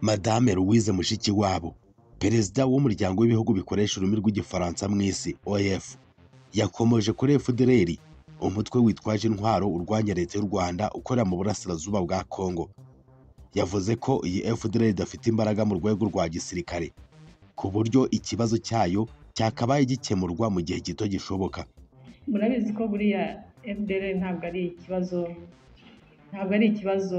madame louise mushikiwabo perezida w'umuryango w'ibihugu bikoresha ururimi rw'igifaransa mu isi oef yakomoje kuri fdr umutwe witwaje intwaro urwanya leta y'u rwanda ukorera mu burasirazuba bwa Congo yavuze ko iyi fdr idafite imbaraga mu rwego rwa gisirikare ku buryo ikibazo cyayo cyakabaye gikemurwa mu gihe gito gishoboka murabizi ko buriya fdr ntabwo ari ikibazo ntabwo ari ikibazo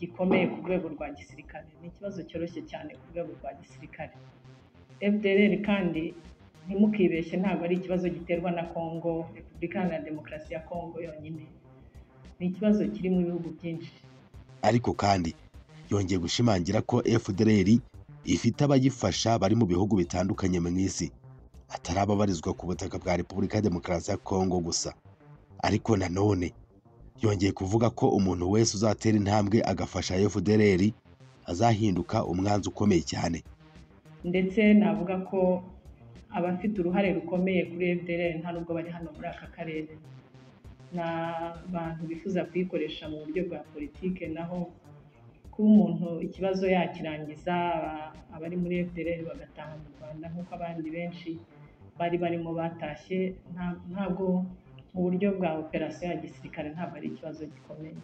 gikomeye ku rwego rwa gisirikare ni ikibazo cyoroshye cyane ku rwego rwa gisirikare fdr kandi ntimukibeshye ntabwo ari ikibazo giterwa na congo repubulika iharanira demokarasi ya congo yonyine ni ikibazo kiri mu bihugu byinshi ariko kandi yongeye gushimangira ko fdr ifite abayifasha bari mu bihugu bitandukanye mu isi atari ababarizwa ku butaka bwa repubulika ya demokarasi ya kongo gusa ariko nanone yongeye kuvuga ko umuntu wese uzatera intambwe agafasha fdr azahinduka umwanzi ukomeye cyane ndetse navuga ko abafite uruhare rukomeye kuri fdr nta nubwo bari hano muri aka karere ni abantu bifuza kuyikoresha mu buryo bwa politiki naho kuba umuntu ikibazo yakirangiza abari muri FPR bagataha mu Rwanda nk'uko abandi benshi bari barimo batashye ntabwo mu buryo bwa operasiyo ya gisirikare ntabwo ari ikibazo gikomeye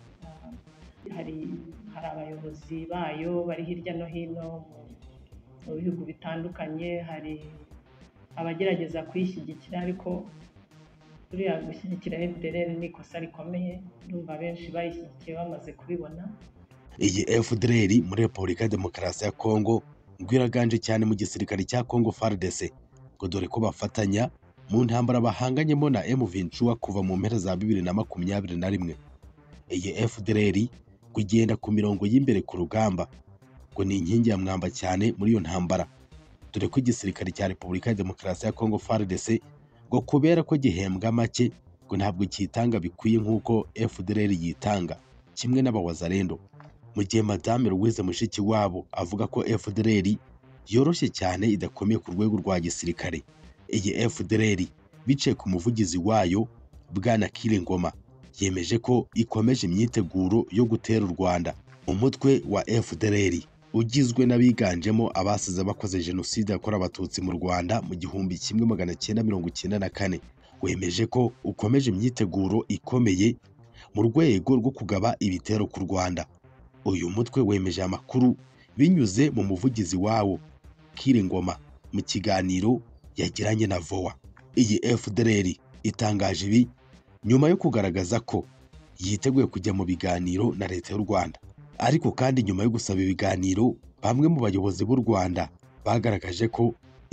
hari hari abayobozi bayo bari hirya no hino mu bihugu bitandukanye hari abagerageza kuyishyigikira ariko buriya gushyigikira FPR ni ikosa rikomeye numva benshi bayishyigikiye bamaze kubibona Iyi FDLR muri Repubulika ya Demokarasi ya Kongo ngo iraganje cyane mu gisirikare cya Kongo FARDC ngo dore ko bafatanya mu ntambara bahanganyemo na m kuva mu mpera za bibiri na makumyabiri na rimwe. Iyi FDLR kugenda ku mirongo y'imbere ku rugamba ngo ni inkingi ya mwamba cyane muri iyo ntambara dore ko igisirikare cya Repubulika ya Demokarasi ya Kongo FARDC ngo kubera ko gihembwa make ngo ntabwo cyitanga bikwiye nk'uko FDLR yitanga kimwe n'abawazarendo mu gihe madame Louise Mushikiwabo avuga ko FDLR yoroshye cyane idakomeye ku rwego rwa gisirikare iyi FDLR biciye ku muvugizi wayo bwana Kire Ngoma yemeje ko ikomeje imyiteguro yo gutera u Rwanda umutwe wa FDLR ugizwe n'abiganjemo abasize bakoze jenoside yakorewe abatutsi mu Rwanda mu gihumbi kimwe magana cyenda mirongo icyenda na kane wemeje ko ukomeje imyiteguro ikomeye mu rwego rwo kugaba ibitero ku Rwanda uyu mutwe wemeje amakuru binyuze mu muvugizi wawo Kire Ngoma mu kiganiro yagiranye na VOA iyi FDLR itangaje ibi nyuma yo kugaragaza ko yiteguye kujya mu biganiro na leta y'u Rwanda ariko kandi nyuma yo gusaba ibiganiro bamwe mu bayobozi b'u Rwanda bagaragaje ko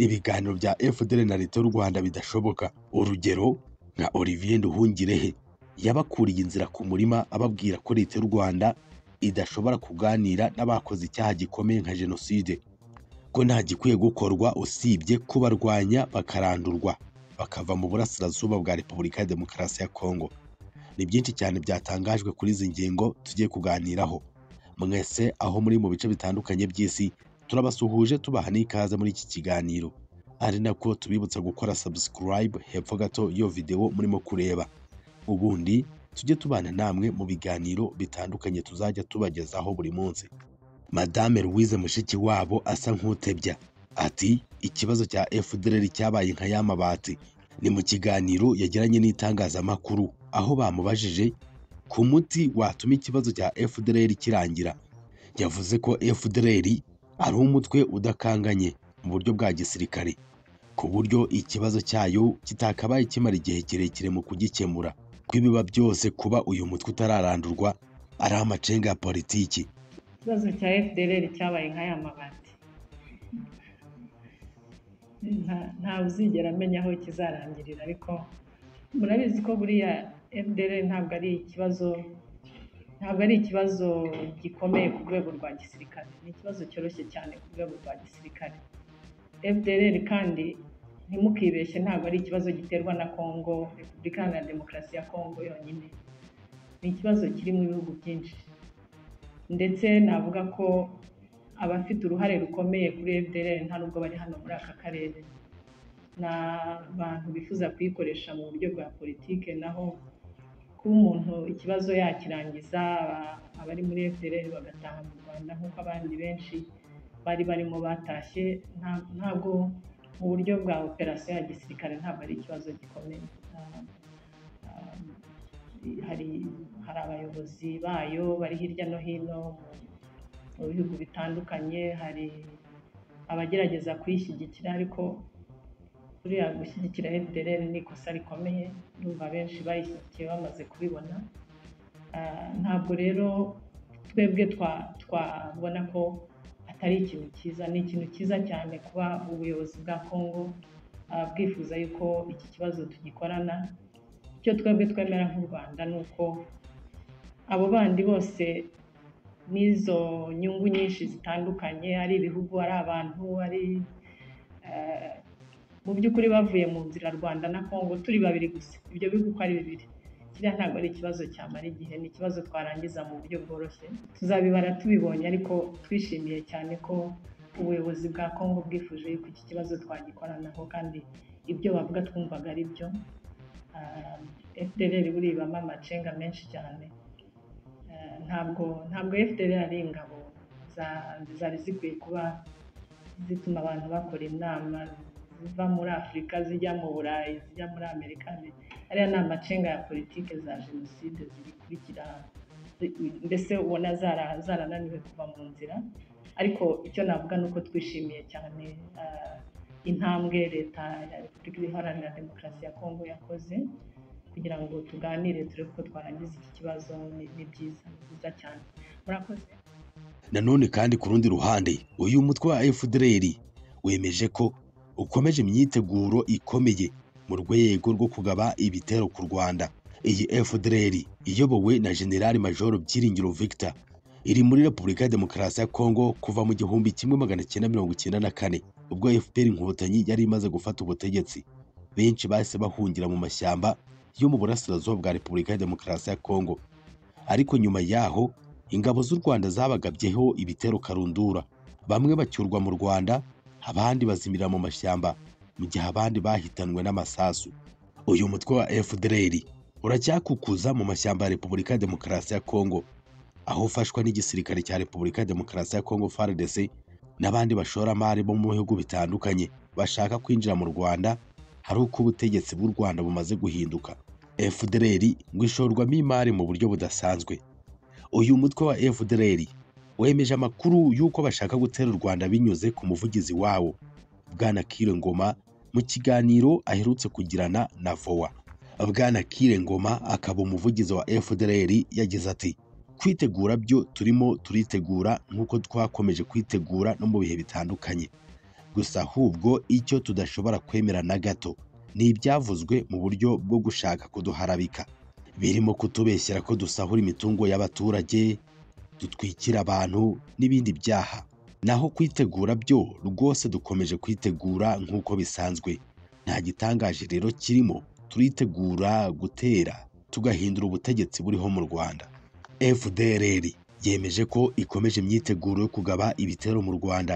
ibiganiro bya FDLR na leta y'u Rwanda bidashoboka urugero nka Olivier Nduhungirehe yabakuriye inzira ku murima ababwira ko leta y'u Rwanda idashobora kuganira n'abakoze icyaha gikomeye nka jenoside ko nta gikwiye gukorwa usibye kubarwanya bakarandurwa bakava mu burasirazuba bwa repubulika ya demokarasi ya kongo ni byinshi cyane byatangajwe kuri izi ngingo tugiye kuganiraho mwese aho muri mu bice bitandukanye by'isi turabasuhuje tubaha n'ikaze muri iki kiganiro ari nako tubibutsa gukora subscribe hepfo gato iyo videwo murimo kureba ubundi tujye tubana namwe mu biganiro bitandukanye tuzajya tubagezaho buri munsi madame louise mushiki wabo asa nk'utebya ati ikibazo cya fdr cyabaye nka y'amabati ni mu kiganiro yagiranye n'itangazamakuru aho bamubajije ku muti watuma ikibazo cya fdr kirangira yavuze ko fdr ari umutwe udakanganye mu buryo bwa gisirikare ku buryo ikibazo cyayo kitakabaye kimara igihe kirekire mu kugikemura kw'ibiba byose kuba uyu mutwe utararandurwa ariho amacenga ya politiki ikibazo cya fdr cyabaye nk'aya mabati uzigera amenya aho kizarangirira ariko murabizi ko buriya fdr ntabwo ari ikibazo ntabwo ari ikibazo gikomeye ku rwego rwa gisirikare ni ikibazo cyoroshye cyane ku rwego rwa gisirikare fdr kandi ntimukibeshye ntabwo ari ikibazo giterwa na congo repubulika iharanira demokarasi ya congo yonyine ni ikibazo kiri mu bihugu byinshi ndetse navuga ko abafite uruhare rukomeye kuri FDLR nta nubwo bari hano muri aka karere ni abantu bifuza kuyikoresha mu buryo bwa politiki naho kuba umuntu ikibazo yakirangiza abari muri FDLR bagataha mu Rwanda nk'uko abandi benshi bari barimo batashye ntabwo uburyo bwa operasiyo ya gisirikare ntabwo ari ikibazo gikomeye um, um, hari abayobozi bayo bari hirya no hino mu bihugu bitandukanye hari abagerageza kuyishyigikira ariko buriya gushyigikira FDLR ni ikosa rikomeye ndumva benshi bayishyigikiye bamaze kubibona uh, ntabwo rero twebwe twabona ko atari ikintu cyiza ni ikintu cyiza cyane kuba ubuyobozi bwa congo ah, bwifuza yuko iki kibazo tugikorana icyo twebwe twemera nk'u rwanda ni uko abo bandi bose n'izo nyungu nyinshi zitandukanye ari ibihugu ari abantu ari eh, mu by'ukuri bavuye mu nzira rwanda na congo turi babiri gusa ibyo bihugu uko ari bibiri kiriya ntabwo ari ikibazo cyamara igihe ni ikibazo twarangiza mu buryo bworoshye tuzabibara tubibonye ariko twishimiye cyane ko ubuyobozi bwa congo bwifuje yuko iki kibazo twagikoranaho kandi ibyo bavuga twumvaga ari byo um, fdr buribamo amacenga menshi cyane uh, ntabwo ntabwo fdr ari ingabo zari zikwiye kuba zituma abantu bakora inama ziva muri afurika zijya mu burayi zijya muri amerika ariya ni amacenga ya politiki za jenoside zikurikira mbese ubona zarananiwe kuva mu nzira ariko icyo navuga ni uko twishimiye cyane ah, intambwe leta ya repubulika iharanira demokarasi ya kongo yakoze kugira ngo tuganire turebe ko twarangiza iki kibazo ni byiza ni byiza cyane murakoze nanone kandi ku rundi ruhande uyu mutwe wa efuderi wemeje ko ukomeje imyiteguro ikomeye mu rwego rwo kugaba ibitero ku rwanda iyi fdr iyobowe na generali majoro byiringiro victor iri muri repubulika ya demokarasi ya kongo kuva mu gihumbi kimwe magana cyenda mirongo icyenda na kane ubwo fpr inkotanyi yari imaze gufata ubutegetsi benshi bahise bahungira mu mashyamba yo mu burasirazuba bwa repubulika ya demokarasi ya kongo ariko nyuma yaho ingabo z'u rwanda zabagabyeho ibitero karundura bamwe bacyurwa mu rwanda abandi bazimira mu mashyamba mu gihe abandi bahitanwe n'amasasu uyu mutwe wa fdr uracyakukuza mu mashyamba ya repubulika ya demokarasi ya kongo aho ufashwa n'igisirikare cya repubulika ya demokarasi ya kongo frdc n'abandi bashoramari bo mu bihugu bitandukanye bashaka kwinjira mu rwanda hari uko ubutegetsi bw'u rwanda bumaze guhinduka fdr ngo ishorwamo imari mu buryo budasanzwe uyu mutwe wa fdr wemeje amakuru y'uko bashaka gutera u rwanda binyuze ku muvugizi wawo bwana kiro ngoma mu kiganiro aherutse kugirana na VOA Bwana Kire Ngoma akaba umuvugizi wa FDLR yagize ati kwitegura byo turimo turitegura nk'uko twakomeje kwitegura no mu bihe bitandukanye gusa ahubwo icyo tudashobora kwemera na gato ni ibyavuzwe mu buryo bwo gushaka kuduharabika birimo kutubeshyera ko dusahura imitungo y'abaturage dutwikira abantu n'ibindi byaha naho kwitegura byo rwose dukomeje kwitegura nk'uko bisanzwe nta gitangaje rero kirimo turitegura gutera tugahindura ubutegetsi buriho mu rwanda fdrr yemeje ko ikomeje imyiteguro yo kugaba ibitero mu rwanda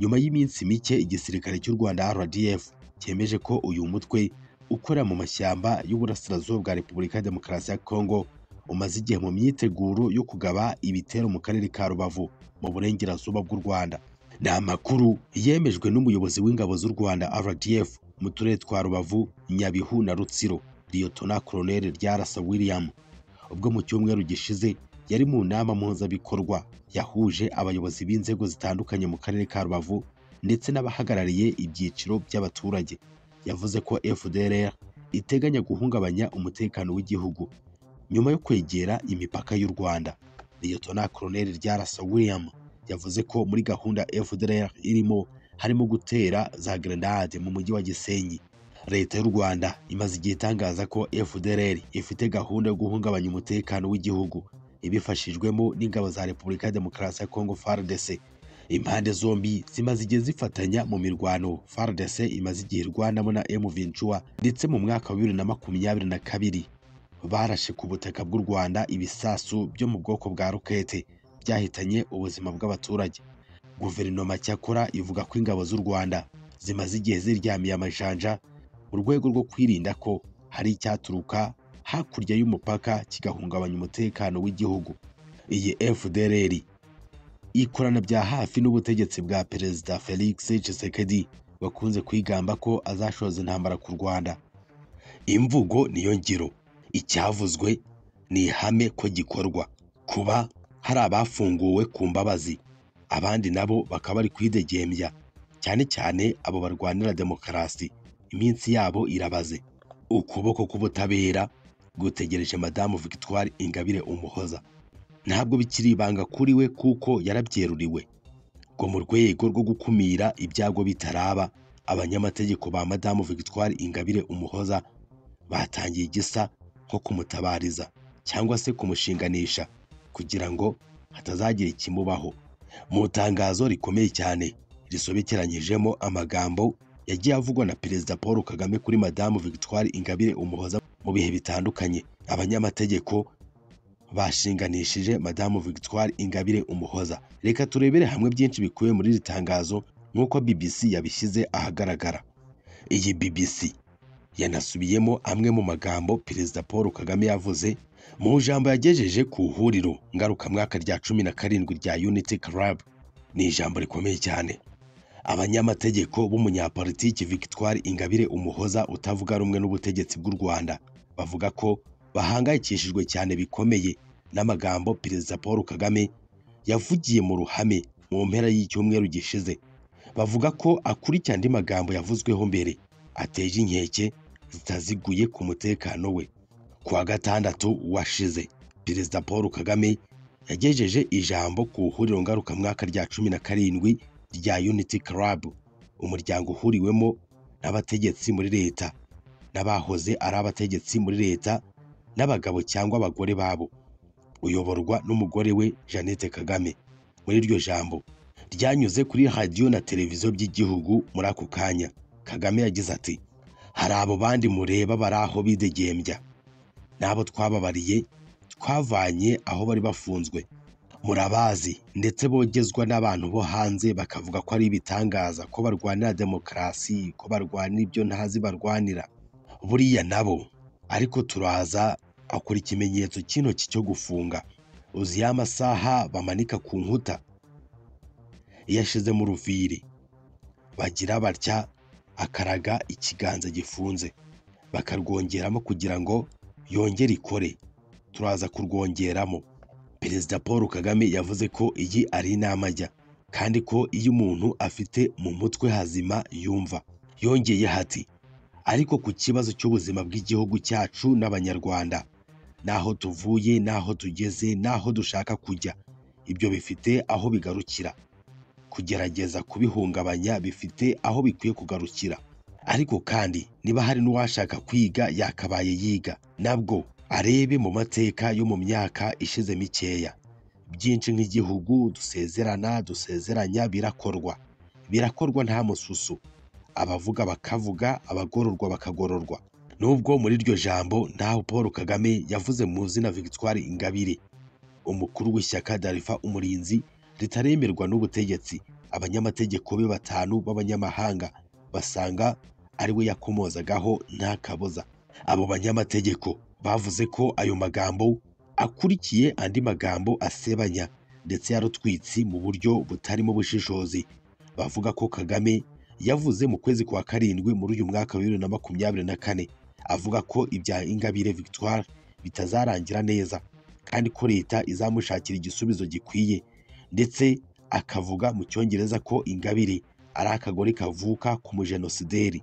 nyuma y'iminsi mike igisirikare cy'u rwanda rdf cyemeje ko uyu mutwe ukorera mu mashyamba y'uburasirazuba bwa repubulika ya demokarasi ya kongo umaze igihe mu myiteguro yo kugaba ibitero mu karere ka rubavu mu burengerazuba bw'u rwanda ni amakuru yemejwe n'umuyobozi w'ingabo z'u rwanda rdf mu turere twa rubavu nyabihu na rutsiro liyotona koroneli ryarasa william ubwo mu cyumweru gishize yari mu nama mpuzabikorwa yahuje abayobozi b'inzego zitandukanye mu karere ka rubavu ndetse n'abahagarariye ibyiciro by'abaturage yavuze ko fdr iteganya guhungabanya umutekano w'igihugu nyuma yo kwegera imipaka y'u Rwanda Liyetona Koloneli Ryarasa William yavuze ko muri gahunda FDLR irimo harimo gutera za grenade mu mujyi wa Gisenyi leta y'u Rwanda imaze igihe itangaza ko FDLR ifite gahunda yo guhungabanya umutekano w'igihugu ibifashijwemo n'ingabo za Repubulika ya Demokarasi ya Kongo FARDC impande zombi zimaze igihe zifatanya mu mirwano FARDC imaze igihe irwanamo na m ndetse mu mwaka wa bibiri na makumyabiri na kabiri barashe ku butaka bw'u Rwanda ibisasu byo mu bwoko bwa rukete byahitanye ubuzima bw'abaturage guverinoma cyakora ivuga ko ingabo z'u Rwanda zimaze igihe ziryamiye amajanja mu rwego rwo kwirinda ko hari icyaturuka hakurya y'umupaka kigahungabanya umutekano w'igihugu iyi FDLR ikorana bya hafi n'ubutegetsi bwa Perezida Felix Tshisekedi bakunze kwigamba ko azashoza intambara ku Rwanda imvugo niyo ngiro icyavuzwe ni ihame ko gikorwa kuba hari abafunguwe ku mbabazi abandi nabo bakaba bari kwidegembya cyane cyane abo barwanira demokarasi iminsi yabo irabaze ukuboko k'ubutabera gutegereje madamu Victoire Ingabire Umuhoza ntabwo bikiri ibanga kuri we kuko yarabyeruriwe ngo mu rwego rwo gukumira ibyago bitaraba abanyamategeko ba madamu Victoire Ingabire Umuhoza batangiye igisa nko kumutabariza cyangwa se kumushinganisha kugira ngo hatazagira ikimubaho mu tangazo rikomeye cyane risobekeranyijemo amagambo yagiye avugwa na perezida paul kagame kuri madamu victoire ingabire umuhoza mu bihe bitandukanye abanyamategeko bashinganishije madamu victoire ingabire umuhoza reka turebere hamwe byinshi bikubiye muri iri tangazo nk'uko bbc yabishyize ahagaragara iyi bbc yanasubiyemo amwe mu magambo perezida paul kagame yavuze mu ijambo yagejeje ku ihuriro ngarukamwaka rya cumi na karindwi rya unity club ni ijambo rikomeye cyane abanyamategeko b'umunyapolitiki victoire ingabire umuhoza utavuga rumwe n'ubutegetsi bw'u rwanda bavuga ko bahangayikishijwe cyane bikomeye n'amagambo perezida paul kagame yavugiye mu ruhame mu mpera y'icyumweru gishize bavuga ko akurikira andi magambo yavuzweho mbere ateje inkeke zitaziguye ku mutekano we ku wa gatandatu washize perezida paul kagame yagejeje ijambo ku huriro ngarukamwaka rya cumi na karindwi rya unity club umuryango uhuriwemo n'abategetsi muri leta n'abahoze ari abategetsi muri leta n'abagabo cyangwa abagore babo uyoborwa n'umugore we jeannette kagame muri iryo jambo ryanyuze kuri radiyo na televiziyo by'igihugu muri ako kanya kagame yagize ati hari abo bandi mureba bari aho bidegembya n'abo twababariye twavanye aho bari bafunzwe murabazi ndetse bogezwa n'abantu bo hanze bakavuga ko ari ibitangaza ko barwanira demokarasi ko barwanira ibyo ntazi barwanira buriya nabo ariko turaza akora ikimenyetso cy'intoki cyo gufunga uzi ya masaha bamanika ku nkuta yashize mu ruviri bagira batya akaraga ikiganza gifunze bakarwongeramo kugira ngo yongere ikore turaza kurwongeramo perezida paul kagame yavuze ko iyi ari inama ajya kandi ko iyo umuntu afite mu mutwe hazima yumva yongeye hati ariko ku kibazo cy'ubuzima bw'igihugu cyacu n'abanyarwanda n'aho tuvuye n'aho tugeze n'aho dushaka kujya ibyo bifite aho bigarukira kugerageza kubihungabanya bifite aho bikwiye kugarukira ariko kandi niba hari n'uwashaka kwiga yakabaye yiga nabwo arebe mu mateka yo mu myaka ishize mikeya byinshi nk'igihugu dusezerana dusezeranya birakorwa birakorwa nta mususu abavuga bakavuga abagororwa bakagororwa nubwo muri iryo jambo ntaho paul kagame yavuze mu izina victoire ingabire umukuru w'ishyaka darifa umurinzi ritaremerwa n'ubutegetsi abanyamategeko be batanu b'abanyamahanga basanga ari we yakomozagaho nta kabuza abo banyamategeko bavuze ko ayo magambo akurikiye andi magambo asebanya ndetse yarutwitsi mu buryo butarimo ubushishozi bavuga ko kagame yavuze mu kwezi kwa karindwi muri uyu mwaka wa bibiri na makumyabiri na kane avuga ko ibya ingabire victoire bitazarangira neza kandi ko leta izamushakira igisubizo gikwiye ndetse akavuga mu cyongereza ko ingabire ari akagore kavuka ku mujenosideri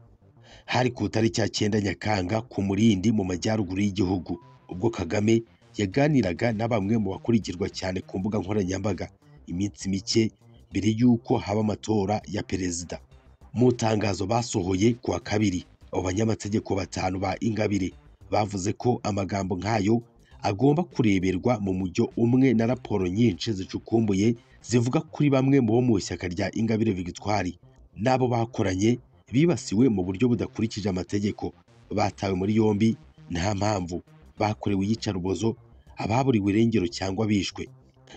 hari ku itariki ya cyenda nyakanga ku murindi mu majyaruguru y'igihugu ubwo kagame yaganiraga na bamwe mu bakurikirwa cyane ku mbuga nkoranyambaga iminsi mike mbere y'uko haba amatora ya perezida mu itangazo basohoye ku wa kabiri abo banyamategeko batanu ba ingabire bavuze ko amagambo nk'ayo agomba kureberwa mu mujyo umwe na raporo nyinshi zicukumbuye zivuga kuri bamwe mu bo mu ishyaka rya Ingabire Victoire n'abo bakoranye bibasiwe mu buryo budakurikije amategeko batawe muri yombi nta mpamvu bakorewe iyicarubozo ababuriwe irengero cyangwa bishwe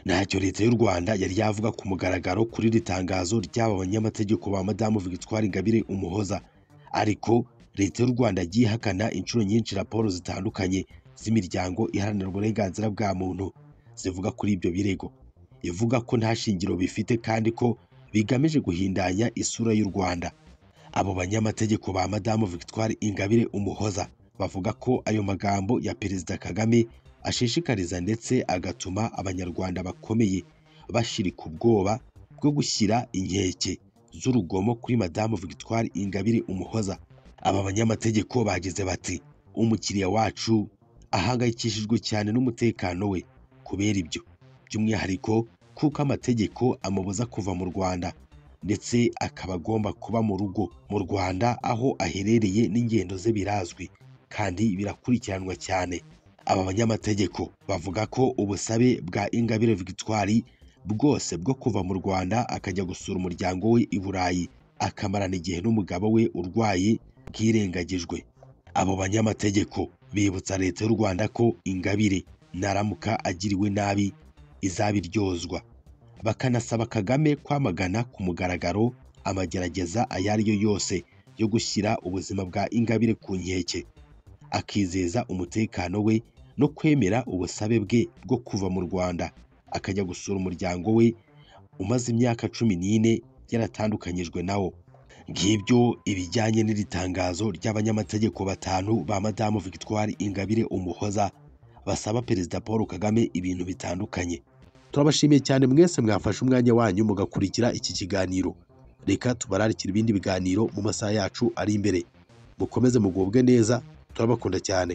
ntacyo leta y'u Rwanda yari yavuga ku mugaragaro kuri iri tangazo ry'aba banyamategeko ba madamu Victoire Ingabire Umuhoza ariko leta y'u Rwanda yagiye ihakana inshuro nyinshi raporo zitandukanye z'imiryango iharanira uburenganzira bwa muntu zivuga kuri ibyo birego ivuga ko nta shingiro bifite kandi ko bigamije guhindanya isura y'u Rwanda abo banyamategeko ba madamu Victoire Ingabire Umuhoza bavuga ko ayo magambo ya perezida Kagame ashishikariza ndetse agatuma abanyarwanda bakomeye bashirika ubwoba bwo gushyira inkeke z'urugomo kuri madamu Victoire Ingabire Umuhoza aba banyamategeko bagize bati umukiriya wacu ahangayikishijwe cyane n'umutekano we kubera ibyo by'umwihariko kuko amategeko amubuza kuva mu rwanda ndetse akaba agomba kuba mu rugo mu rwanda aho aherereye n'ingendo ze birazwi kandi birakurikiranwa cyane aba banyamategeko bavuga ko ubusabe bwa ingabire victoire bwose bwo kuva mu rwanda akajya gusura umuryango we i burayi akamarana igihe n'umugabo we urwaye bwirengagijwe abo banyamategeko bibutsa leta y'u rwanda ko ingabire naramuka agiriwe nabi izabiryozwa bakanasaba kagame kwamagana ku mugaragaro amagerageza ayo ari yo yose yo gushyira ubuzima bwa ingabire ku nkeke akizeza umutekano we no kwemera ubusabe bwe bwo kuva mu rwanda akajya gusura umuryango we umaze imyaka cumi n'ine yaratandukanyijwe nawo ngibyo ibijyanye n'iri tangazo ry'abanyamategeko batanu ba madamu victoire ingabire umuhoza basaba perezida paul kagame ibintu bitandukanye turabashimiye cyane mwese mwafashe umwanya wanyu mugakurikira iki kiganiro reka tubararikira ibindi biganiro mu masaha yacu ari imbere mukomeze mugubwe neza turabakunda cyane